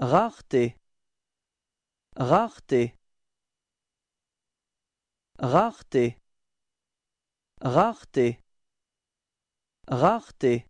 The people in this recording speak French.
rareté rareté rareté rareté rareté